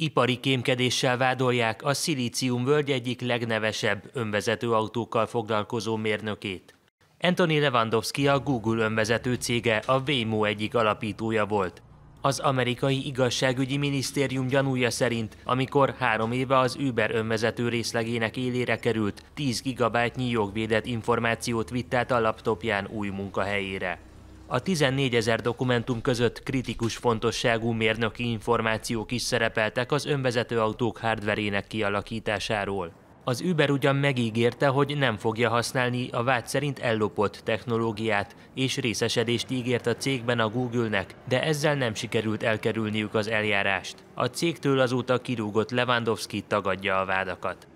Ipari kémkedéssel vádolják a Szilícium völgy egyik legnevesebb önvezető autókkal foglalkozó mérnökét. Anthony Lewandowski a Google önvezető cége, a Waymo egyik alapítója volt. Az amerikai igazságügyi minisztérium gyanúja szerint, amikor három éve az Uber önvezető részlegének élére került, 10 gigabájtnyi jogvédett információt vitt át a laptopján új munkahelyére. A 14 ezer dokumentum között kritikus fontosságú mérnöki információk is szerepeltek az önvezető autók hardverének kialakításáról. Az Uber ugyan megígérte, hogy nem fogja használni a vád szerint ellopott technológiát, és részesedést ígért a cégben a Google-nek, de ezzel nem sikerült elkerülniük az eljárást. A cégtől azóta kirúgott Lewandowski tagadja a vádakat.